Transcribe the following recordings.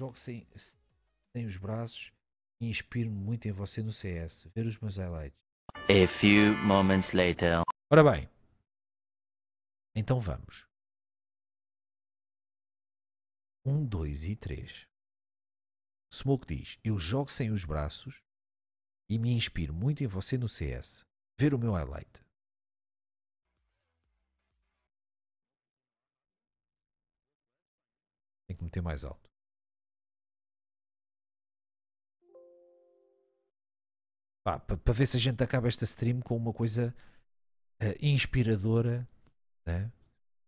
jogo sem, sem os braços e inspiro-me muito em você no CS. Ver os meus highlights. A few moments later. Ora bem, então vamos. 1, 2 e 3. Smoke diz: Eu jogo sem os braços e me inspiro muito em você no CS. Ver o meu highlight. Tem que meter mais alto. para ver se a gente acaba esta stream com uma coisa uh, inspiradora. Né?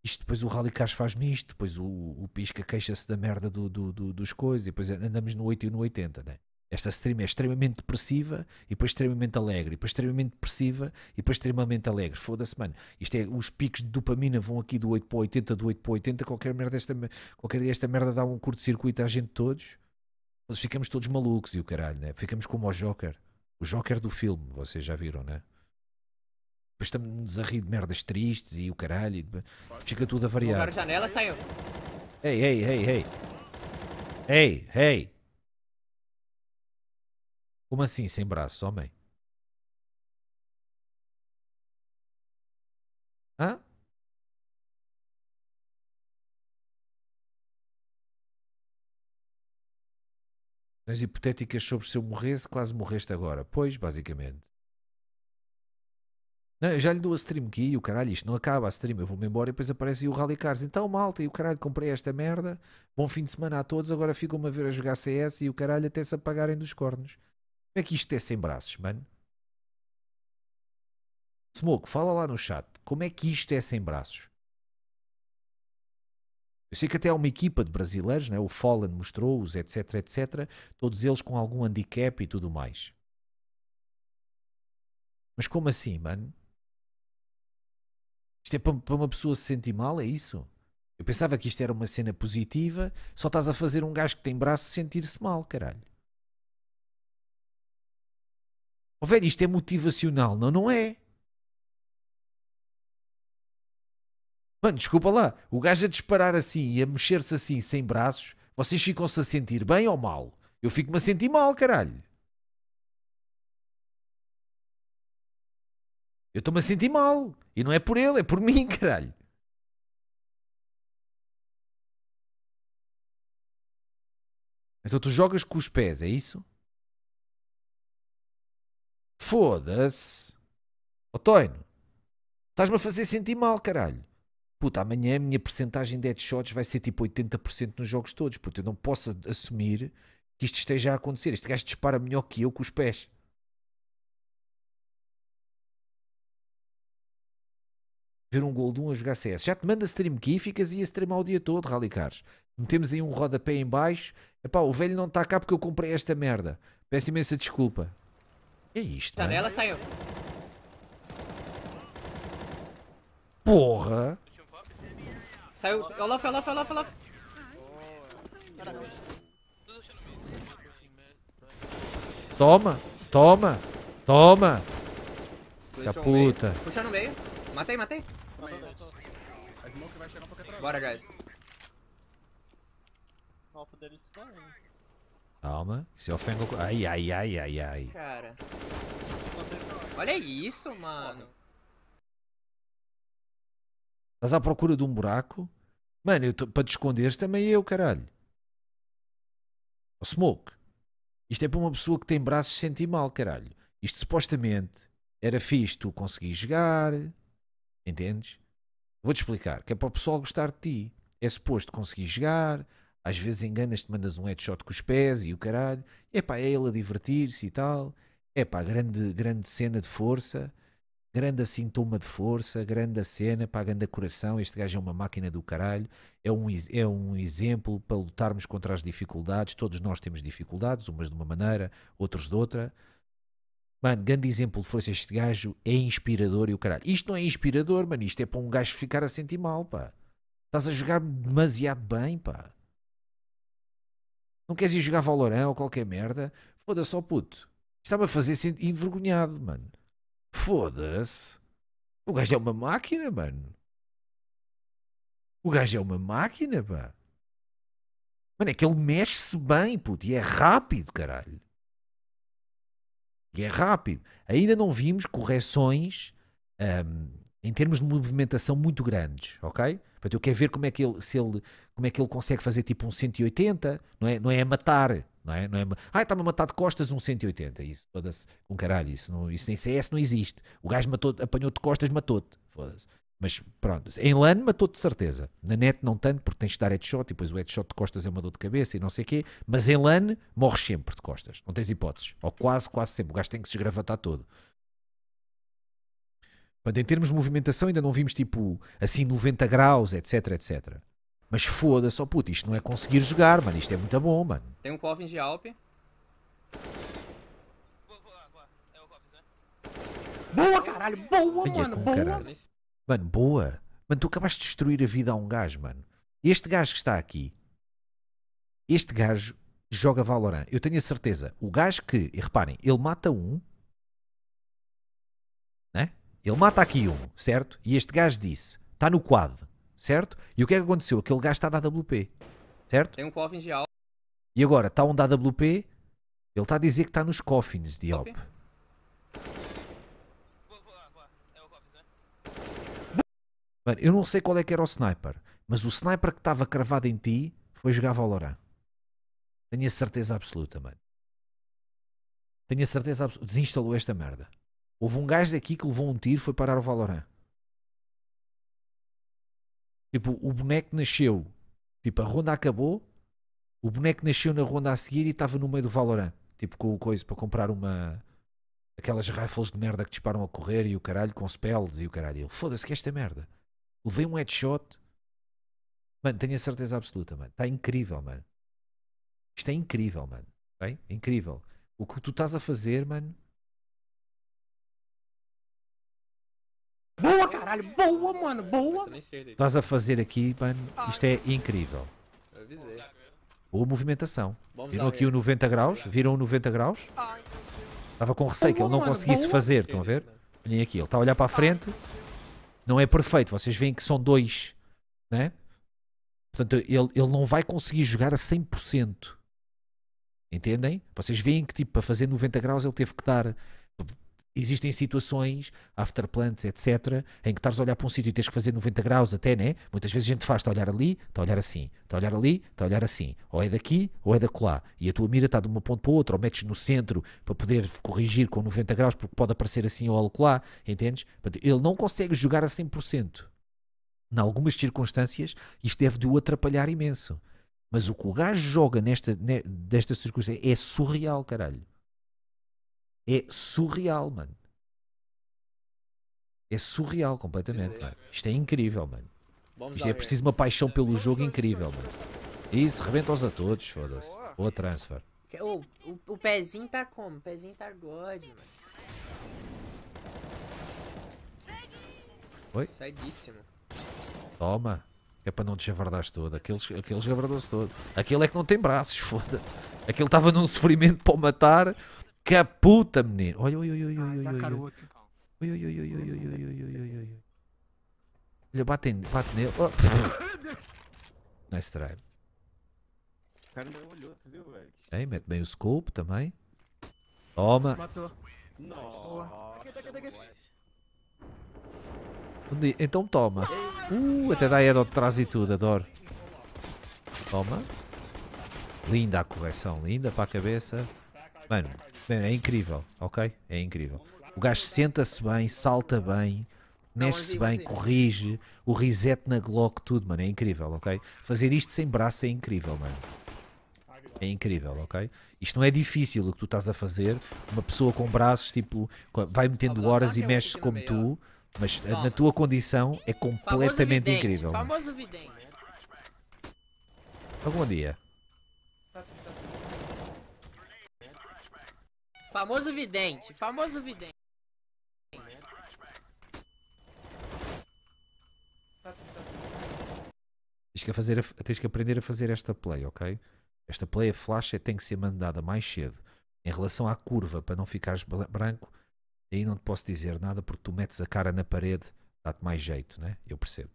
Isto depois o Rallycars faz-me isto, depois o, o Pisca queixa-se da merda do, do, do, dos coisas, e depois andamos no 8 e no 80. Né? Esta stream é extremamente depressiva e depois extremamente alegre, e depois extremamente depressiva e depois extremamente alegre. Foda-se, mano. Isto é, os picos de dopamina vão aqui do 8 para 80, do 8 para 80. Qualquer, merda esta, qualquer dia esta merda dá um curto-circuito à gente todos. Nós ficamos todos malucos e o caralho, né? Ficamos como o Joker. O Joker do filme, vocês já viram, né? Depois estamos a rir de merdas tristes e o caralho. E... Fica tudo a variar. janela, saiu. Ei, ei, ei, ei. Ei, ei. Como assim, sem braço, homem? Hã? Questões hipotéticas sobre se eu morresse, quase morreste agora. Pois, basicamente. Não, eu já lhe dou a stream e o caralho, isto não acaba a stream, eu vou-me embora e depois aparece aí o Rally Cars. Então, malta, e o caralho, comprei esta merda, bom fim de semana a todos, agora ficam-me a ver a jogar CS e o caralho até se apagarem dos cornos. Como é que isto é sem braços, mano? Smoke, fala lá no chat, como é que isto é sem braços? Eu sei que até há uma equipa de brasileiros, né? o Fallen mostrou-os, etc, etc. Todos eles com algum handicap e tudo mais. Mas como assim, mano? Isto é para uma pessoa se sentir mal, é isso? Eu pensava que isto era uma cena positiva, só estás a fazer um gajo que tem braço sentir-se mal, caralho. Oh, velho, isto é motivacional. Não, não é. Mano, desculpa lá, o gajo a disparar assim e a mexer-se assim sem braços, vocês ficam-se a sentir bem ou mal? Eu fico-me a sentir mal, caralho. Eu estou-me a sentir mal. E não é por ele, é por mim, caralho. Então tu jogas com os pés, é isso? Foda-se. Otoino, estás-me a fazer sentir mal, caralho puta, amanhã a minha percentagem de headshots vai ser tipo 80% nos jogos todos, puta, eu não posso assumir que isto esteja a acontecer. Este gajo dispara melhor que eu com os pés. Ver um gol de um a jogar CS. Já te manda stream aqui, ficas e a streamar o dia todo, Ralicares. Metemos aí um rodapé em baixo. Epá, o velho não está cá porque eu comprei esta merda. Peço imensa desculpa. Que é isto? Tá, ela saiu. Porra! Saiu. olha olha olha Olaf, Olaf, Olaf. Toma, toma, toma. Da puta. Puxa no meio. Matei, matei. Bora, guys. Calma, se ofenda. Ai, ai, ai, ai, ai. Cara. Olha isso, mano. Estás à procura de um buraco? Mano, eu para te esconderes também eu, caralho. smoke. Isto é para uma pessoa que tem braços sentir mal, caralho. Isto supostamente era fixe tu conseguir jogar. Entendes? Vou-te explicar, que é para o pessoal gostar de ti. É suposto conseguir jogar, às vezes enganas-te, mandas um headshot com os pés e o caralho. É para ele a divertir-se e tal. É para grande, grande cena de força grande sintoma assim de força, grande cena, pá, grande coração, este gajo é uma máquina do caralho, é um, é um exemplo para lutarmos contra as dificuldades, todos nós temos dificuldades, umas de uma maneira, outras de outra. Mano, grande exemplo de força, este gajo é inspirador e o caralho. Isto não é inspirador, mano, isto é para um gajo ficar a sentir mal, pá. Estás a jogar demasiado bem, pá. Não queres ir jogar Valorant ou qualquer merda? Foda-se, ó puto. Está-me a fazer sentir envergonhado, mano. Foda-se. O gajo é uma máquina, mano. O gajo é uma máquina, pá. Mano, é que ele mexe-se bem, puto. E é rápido, caralho. E é rápido. Ainda não vimos correções um, em termos de movimentação muito grandes, ok? Portanto, eu quero ver como é que ele, se ele, como é que ele consegue fazer tipo um 180, não é, não é a matar, não é? Não é ah, está-me a matar de costas um 180. Isso, foda-se. Com um caralho, isso, não, isso em CS não existe. O gajo matou apanhou de costas, matou-te. Foda-se. Mas pronto, em LAN matou-te de certeza. Na net não tanto, porque tens de dar headshot e depois o headshot de costas é uma dor de cabeça e não sei o quê. Mas em LAN morres sempre de costas. Não tens hipóteses. Ou quase, quase sempre. O gajo tem que se esgravatar todo. Portanto, em termos de movimentação ainda não vimos tipo assim 90 graus, etc, etc. Mas foda-se, ó oh puto, isto não é conseguir jogar, mano. Isto é muito bom, mano. Tem um Coffin de Alp. Boa, caralho. Boa, é mano. Boa. Caralho. Mano, boa. Mano, tu acabaste de destruir a vida a um gajo, mano. Este gajo que está aqui, este gajo joga Valorant. Eu tenho a certeza. O gajo que, e reparem, ele mata um, né? Ele mata aqui um, certo? E este gajo disse, está no quadro certo? E o que é que aconteceu? Aquele gajo está da AWP, certo? Tem um coffin de alp. E agora, está um da AWP, ele está a dizer que está nos coffins de alp. Okay. Mano, eu não sei qual é que era o sniper, mas o sniper que estava cravado em ti foi jogar Valorant. Tenho a certeza absoluta, mano. Tenho a certeza absoluta. Desinstalou esta merda. Houve um gajo daqui que levou um tiro foi parar o Valorant. Tipo, o boneco nasceu, tipo, a ronda acabou, o boneco nasceu na ronda a seguir e estava no meio do Valorant, tipo, com o coisa para comprar uma. Aquelas rifles de merda que disparam a correr e o caralho, com spells e o caralho. Ele, foda-se que esta é merda. Levei um headshot. Mano, tenho a certeza absoluta, mano. Está incrível, mano. Isto é incrível, mano. Bem? É incrível. O que tu estás a fazer, mano, Caralho, boa, mano, boa. Estás a fazer aqui, mano, isto é incrível. Eu avisei. movimentação. Viram aqui o 90 graus? Viram o 90 graus? Estava com receio que ele não conseguisse fazer, estão a ver? Olhem aqui, ele está a olhar para a frente. Não é perfeito, vocês veem que são dois, né? Portanto, ele, ele não vai conseguir jogar a 100%. Entendem? Vocês veem que, tipo, para fazer 90 graus ele teve que dar existem situações, after plants, etc., em que estás a olhar para um sítio e tens que fazer 90 graus até, né? Muitas vezes a gente faz, está a olhar ali, está a olhar assim, está a olhar ali, está a olhar assim. Ou é daqui ou é da colar. E a tua mira está de uma ponta para outra, ou metes no centro para poder corrigir com 90 graus, porque pode aparecer assim ou acolá, entendes? Ele não consegue jogar a 100%. Em algumas circunstâncias, isto deve de o atrapalhar imenso. Mas o que o gajo joga nesta, nesta circunstância é surreal, caralho é surreal, mano. É surreal completamente, é. mano. Isto é incrível, mano. Isto é preciso uma né? paixão pelo jogo incrível, mano. Isso, rebenta-os a todos, foda-se. Boa transfer. É o, o, o, pezinho tá como? O pezinho tá god, mano. Oi? Saidíssimo. Toma. É para não te javardares todo. Aqueles, aquele javardou-se todo. Aquele é que não tem braços, foda-se. Aquele estava num sofrimento para o matar que puta menino. Olha, olha, olha, olha, olha. Olha, olha, olha, olha, olha, olha. Olha, bate, bate nele. Oh. nice try. O cara ainda olhou, viu, velho? Aí, mete bem o scope também. Toma. Matou. Nossa. Então toma. Uh, até dá head trás e tudo, adoro. Toma. Linda a correção, linda para a cabeça. Mano, é incrível, ok? É incrível. O gajo senta-se bem, salta bem, mexe-se bem, assim. corrige, o reset na Glock, tudo, mano. É incrível, ok? Fazer isto sem braço é incrível, mano. É incrível, ok? Isto não é difícil o que tu estás a fazer. Uma pessoa com braços, tipo, vai metendo horas e é mexe-se como tu, mas na tua condição é completamente incrível. Famoso vidente. Algum dia. Famoso vidente, famoso vidente. Tens que, fazer a, tens que aprender a fazer esta play, ok? Esta play a flash é, tem que ser mandada mais cedo. Em relação à curva, para não ficares branco, aí não te posso dizer nada porque tu metes a cara na parede, dá-te mais jeito, né? Eu percebo.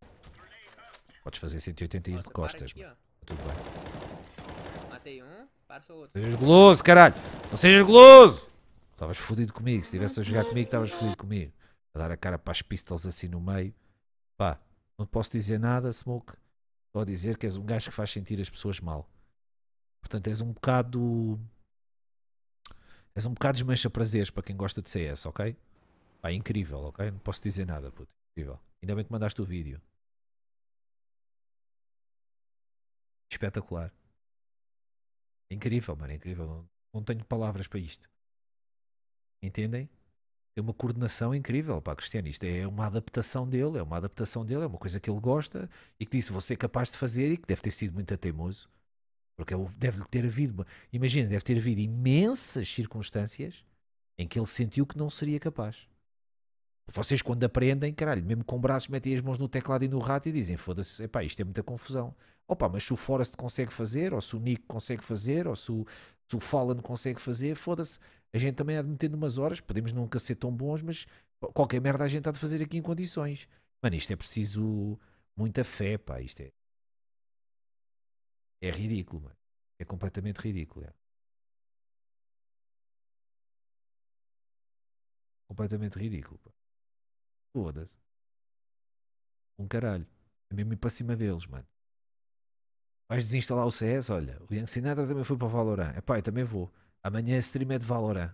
-te. Podes fazer 180 e ir de costas, aqui, mano. Tá tudo bem. Matei um. Disparçou Sejas goloso, caralho! Não sejas goloso! Estavas fodido comigo. Se estivesse a jogar comigo, estavas fodido comigo. A dar a cara para as pistols assim no meio. Pá, não posso dizer nada, Smoke. Só dizer que és um gajo que faz sentir as pessoas mal. Portanto, és um bocado. És um bocado desmancha prazeres para quem gosta de CS, ok? Pá, é incrível, ok? Não posso dizer nada, puto. Incrível. Ainda bem que mandaste o vídeo. Espetacular. É incrível, mano, é incrível. Não, não tenho palavras para isto. Entendem? Tem uma coordenação incrível, a Cristiano. Isto é uma adaptação dele, é uma adaptação dele, é uma coisa que ele gosta e que disse você é capaz de fazer e que deve ter sido muito teimoso. Porque deve ter havido, imagina, deve ter havido imensas circunstâncias em que ele sentiu que não seria capaz. Vocês quando aprendem, caralho, mesmo com braços metem as mãos no teclado e no rato e dizem foda-se, epá, isto é muita confusão. Opa, mas se o Forrest consegue fazer, ou se o Nick consegue fazer, ou se o, se o Fallen consegue fazer, foda-se. A gente também há de meter umas horas, podemos nunca ser tão bons, mas qualquer merda a gente há de fazer aqui em condições. Mano, isto é preciso muita fé, pá, isto é... É ridículo, mano. É completamente ridículo, é. Completamente ridículo, pá. Foda-se. Um caralho. É mesmo ir para cima deles, mano. Vais desinstalar o CS? Olha, o Yang Sinatra também foi para Valorant. É pá, também vou. Amanhã a stream é de Valorant.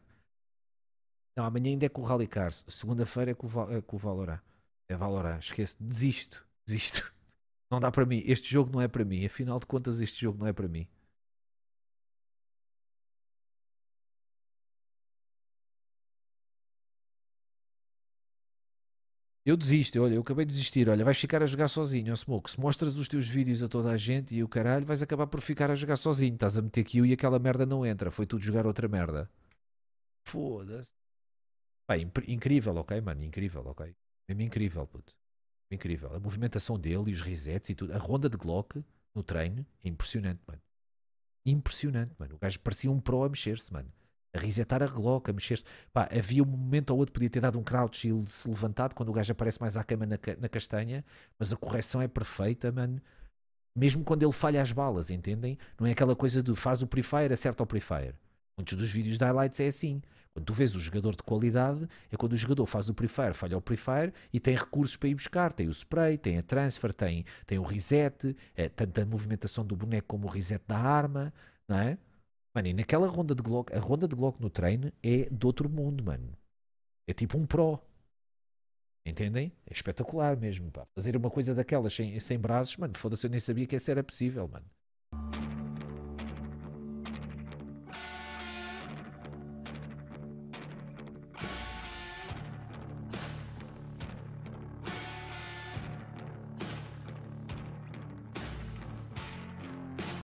Não, amanhã ainda é com o Rally Cars. Segunda-feira é, com o é com o Valorant. É Valorant, esqueço. Desisto. Desisto. Não dá para mim. Este jogo não é para mim. Afinal de contas, este jogo não é para mim. Eu desisto, olha, eu acabei de desistir, olha, vais ficar a jogar sozinho, ó Smoke. Se mostras os teus vídeos a toda a gente e o caralho, vais acabar por ficar a jogar sozinho. Estás a meter kill e aquela merda não entra. Foi tudo jogar outra merda. Foda-se. Pá, incrível, ok, mano? Incrível, ok? Mesmo incrível, puto. Incrível. A movimentação dele e os resets e tudo. A ronda de Glock no treino é impressionante, mano. Impressionante, mano. O gajo parecia um pro a mexer-se, mano a resetar a Glock, a mexer-se. havia um momento ou outro, podia ter dado um crouch e se levantado quando o gajo aparece mais à cama na, na castanha, mas a correção é perfeita, mano. Mesmo quando ele falha as balas, entendem? Não é aquela coisa de faz o pre-fire, acerta o pre-fire. Muitos dos vídeos de highlights é assim. Quando tu vês o jogador de qualidade, é quando o jogador faz o pre-fire, falha o pre-fire e tem recursos para ir buscar. Tem o spray, tem a transfer, tem, tem o reset, é, tanto a movimentação do boneco como o reset da arma, não é? Mano, e naquela ronda de Glock, a ronda de Glock no treino é do outro mundo, mano. É tipo um pro. Entendem? É espetacular mesmo, pá. Fazer uma coisa daquelas sem, sem braços, mano, foda-se, eu nem sabia que isso era possível, mano.